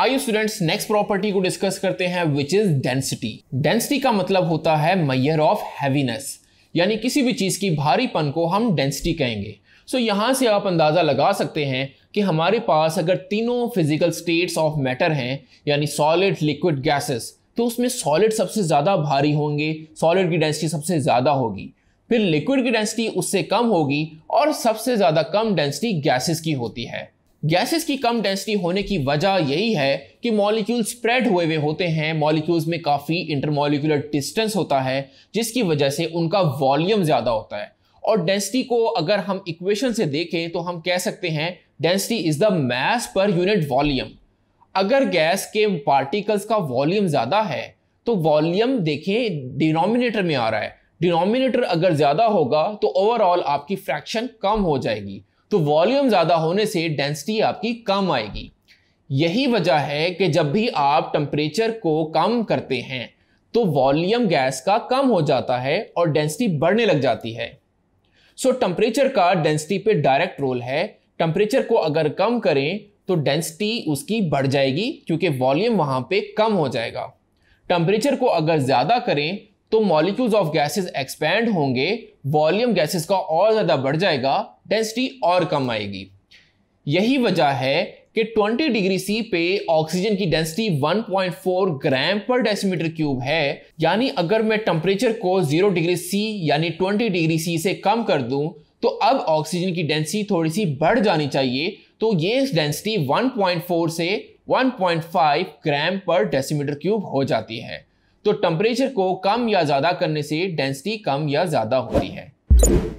आइए students next property को discuss करते हैं विच इज डेंसिटी डेंसिटी का मतलब होता है मैयर ऑफ हैवीनेस यानी किसी भी चीज़ की भारीपन को हम डेंसिटी कहेंगे सो so, यहाँ से आप अंदाज़ा लगा सकते हैं कि हमारे पास अगर तीनों फिजिकल स्टेट्स ऑफ मैटर हैं यानी सॉलिड लिक्विड गैसेस तो उसमें सॉलिड सबसे ज़्यादा भारी होंगे सॉलिड की डेंसिटी सबसे ज़्यादा होगी फिर लिक्विड की डेंसिटी उससे कम होगी और सबसे ज़्यादा कम डेंसिटी गैसेस की होती है गैसेस की कम डेंसिटी होने की वजह यही है कि मॉलिक्यूल स्प्रेड हुए हुए होते हैं मॉलिक्यूल्स में काफ़ी इंटरमोलिकुलर डिस्टेंस होता है जिसकी वजह से उनका वॉल्यूम ज़्यादा होता है और डेंसिटी को अगर हम इक्वेशन से देखें तो हम कह सकते हैं density is the mass per unit volume अगर गैस के पार्टिकल्स का वॉल्यूम ज़्यादा है तो वॉल्यूम देखें डिनोमिनेटर में आ रहा है डिनोमिनेटर अगर ज़्यादा होगा तो ओवरऑल आपकी फ्रैक्शन कम हो जाएगी तो वॉल्यूम ज़्यादा होने से डेंसिटी आपकी कम आएगी यही वजह है कि जब भी आप टम्परेचर को कम करते हैं तो वॉल्यूम गैस का कम हो जाता है और डेंसिटी बढ़ने लग जाती है सो टम्परेचर का डेंसिटी पे डायरेक्ट रोल है टम्परेचर को अगर कम करें तो डेंसिटी उसकी बढ़ जाएगी क्योंकि वॉल्यूम वहाँ पे कम हो जाएगा टम्परेचर को अगर ज़्यादा करें तो मॉलिक्यूल्स ऑफ गैसेस एक्सपैंड होंगे वॉल्यूम गैसेस का और ज़्यादा बढ़ जाएगा डेंसिटी और कम आएगी यही वजह है कि 20 डिग्री सी पे ऑक्सीजन की डेंसिटी 1.4 ग्राम पर डेसीमीटर क्यूब है यानी अगर मैं टेम्परेचर को 0 डिग्री सी यानी 20 डिग्री सी से कम कर दूं तो अब ऑक्सीजन की डेंसिटी थोड़ी सी बढ़ जानी चाहिए तो ये डेंसिटी 1.4 से 1.5 ग्राम पर डेसीमीटर क्यूब हो जाती है तो टेम्परेचर को कम या ज़्यादा करने से डेंसिटी कम या ज़्यादा होती है